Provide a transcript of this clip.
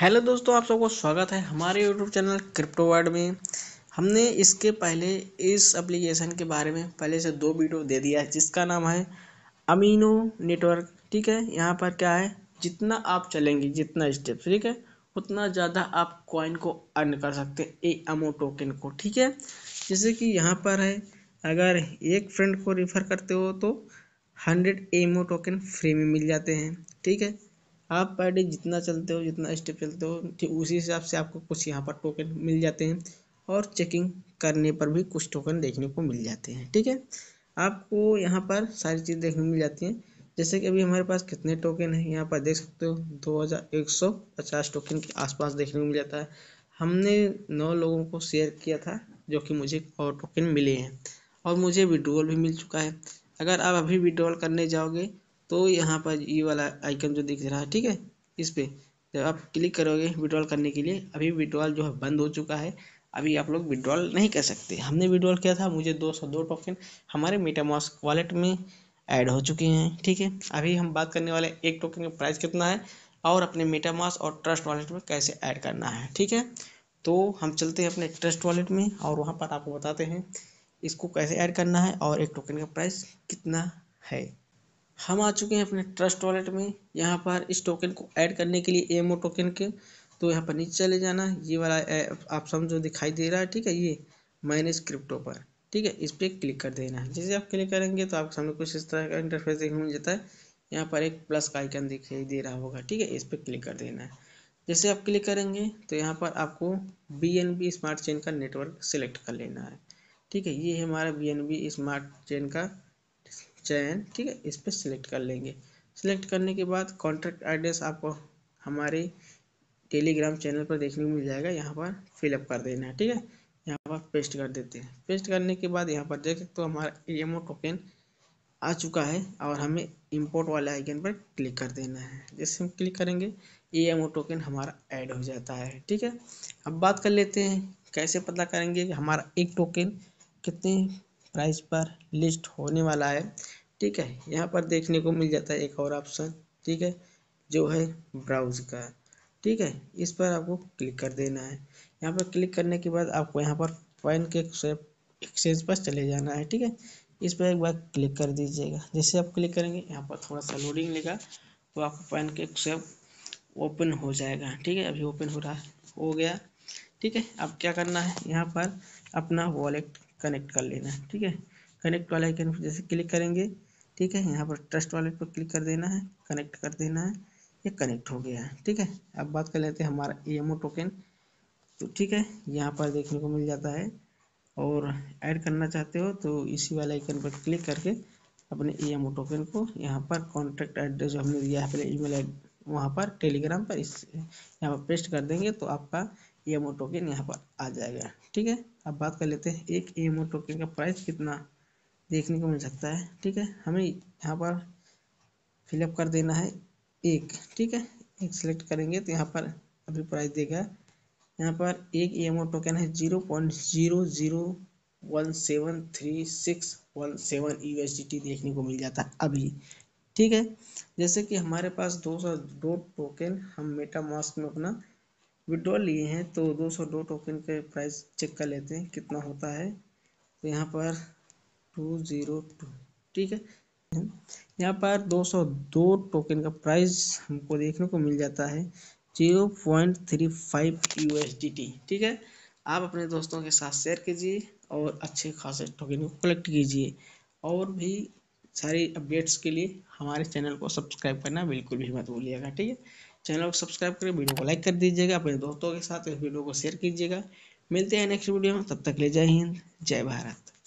hello दोस्तों आप सबको स्वागत है हमारे यूट्यूब चैनल क्रिप्टो वर्ड में हमने इसके पहले इस एप्लीकेशन के बारे में पहले से दो वीडियो दे दिया है जिसका नाम है अमीनो नेटवर्क ठीक है यहाँ पर क्या है जितना आप चलेंगे जितना स्टेप ठीक है उतना ज़्यादा आप कॉइन को अर्न कर सकते हैं ए अमो टोकन को ठीक है जैसे कि यहाँ पर है अगर एक फ्रेंड को रिफ़र करते हो तो हंड्रेड एमओ टोकन फ्री में मिल जाते हैं ठीक है आप पर डे जितना चलते हो जितना स्टेप चलते हो ठीक उसी हिसाब से आपको कुछ यहाँ पर टोकन मिल जाते हैं और चेकिंग करने पर भी कुछ टोकन देखने को मिल जाते हैं ठीक है आपको यहाँ पर सारी चीज़ देखने मिल जाती हैं जैसे कि अभी हमारे पास कितने टोकन हैं यहाँ पर देख सकते हो दो हज़ार एक सौ पचास टोकन के आसपास देखने को मिल जाता है हमने नौ लोगों को शेयर किया था जो कि मुझे और टोकन मिले हैं और मुझे विड्रोल भी मिल चुका है अगर आप अभी विड्रोवल करने जाओगे तो यहाँ पर ये वाला आइकन जो दिख रहा है ठीक है इस पर जब आप क्लिक करोगे विड्रॉल करने के लिए अभी विड्रॉल जो है बंद हो चुका है अभी आप लोग विड्रॉल नहीं कर सकते हमने विड्रॉल किया था मुझे दो सौ दो टोकन हमारे मीटामॉस वॉलेट में ऐड हो चुके हैं ठीक है अभी हम बात करने वाले एक टोकन का प्राइस कितना है और अपने मीटामॉस और ट्रस्ट वॉलेट में कैसे ऐड करना है ठीक है तो हम चलते हैं अपने ट्रस्ट वॉलेट में और वहाँ पर आपको बताते हैं इसको कैसे ऐड करना है और एक टोकन का प्राइस कितना है हम आ चुके हैं अपने ट्रस्ट वॉलेट में यहाँ पर इस टोकन को ऐड करने के लिए एमओ टोकन के तो यहाँ पर नीचे चले जाना ये वाला आप समझो दिखाई दे रहा है ठीक है ये मैनेज क्रिप्टो पर ठीक है इस पर क्लिक कर देना है जैसे आप क्लिक करेंगे तो आपके सामने कुछ इस तरह का इंटरफेस देखने मिल जाता है यहाँ पर एक प्लस का आइकन दिखाई दे रहा होगा ठीक है इस पर क्लिक कर देना है जैसे आप क्लिक करेंगे तो यहाँ पर आपको B N B smart chain का नेटवर्क सेलेक्ट कर लेना है ठीक है ये है हमारा B N B smart chain का चयन ठीक है इस पर सिलेक्ट कर लेंगे सिलेक्ट करने के बाद कॉन्ट्रैक्ट एड्रेस आपको हमारे टेलीग्राम चैनल पर देखने को मिल जाएगा यहाँ पर फिलअप कर देना है ठीक है यहाँ पर पेस्ट कर देते हैं पेस्ट करने के बाद यहाँ पर देख सकते हो हमारा ई टोकन आ चुका है और हमें इंपोर्ट वाले आइकन पर क्लिक कर देना है जैसे हम क्लिक करेंगे ई टोकन हमारा ऐड हो जाता है ठीक है अब बात कर लेते हैं कैसे पता करेंगे कि हमारा एक टोकन कितने प्राइस पर लिस्ट होने वाला है ठीक है यहाँ पर देखने को मिल जाता है एक और ऑप्शन ठीक है जो है ब्राउज का ठीक है इस पर आपको क्लिक कर देना है यहाँ पर क्लिक करने के बाद आपको यहाँ पर पैन के एक्सचेंज पर चले जाना है ठीक है इस पर एक बार क्लिक कर दीजिएगा जैसे आप क्लिक करेंगे यहाँ पर थोड़ा सा लोडिंग लेगा तो आपको पैन के एक्सेप ओपन हो जाएगा ठीक है अभी ओपन हो रहा है हो गया ठीक है अब क्या करना है यहाँ पर अपना वॉलेट कनेक्ट कर लेना है ठीक है कनेक्ट वाले आइकन जैसे क्लिक करेंगे ठीक है यहाँ पर ट्रस्ट वॉलेट पर क्लिक कर देना है कनेक्ट कर देना है ये कनेक्ट हो गया है ठीक है अब बात कर लेते हैं हमारा ई e टोकन तो ठीक है यहाँ पर देखने को मिल जाता है और ऐड करना चाहते हो तो इसी वाले आइकन पर क्लिक करके अपने ई e टोकन को यहाँ पर कॉन्टैक्ट एड्रेस जो हमने दिया है पहले ईमेल एड वहाँ पर टेलीग्राम पर इस यहाँ पर पेस्ट कर देंगे तो आपका ई e टोकन यहाँ पर आ जाएगा ठीक है अब बात कर लेते हैं एक ई टोकन का प्राइस कितना देखने को मिल सकता है ठीक है हमें यहाँ पर फिलअप कर देना है एक ठीक है एक सेलेक्ट करेंगे तो यहाँ पर अभी प्राइस देगा यहाँ पर एक ई e टोकन है zero point zero zero one seven three six one seven you देखने को मिल जाता है अभी ठीक है जैसे कि हमारे पास दो सौ दो टोकन हम मेटा मास्क में अपना विड्रॉल लिए हैं तो दो सौ दो टोकन के प्राइस चेक कर लेते हैं कितना होता है तो यहाँ पर टू जीरो टू ठीक है यहाँ पर दो सौ दो टोकन का प्राइस हमको देखने को मिल जाता है zero point three D T ठीक है आप अपने दोस्तों के साथ शेयर कीजिए और अच्छे खासे टोकन को कलेक्ट कीजिए और भी सारी अपडेट्स के लिए हमारे चैनल को सब्सक्राइब करना बिल्कुल भी मत भूलिएगा ठीक है चैनल को सब्सक्राइब करें वीडियो को लाइक कर दीजिएगा अपने दोस्तों के साथ इस वीडियो को शेयर कीजिएगा मिलते हैं नेक्स्ट वीडियो में तब तक ले जय हिंद जय भारत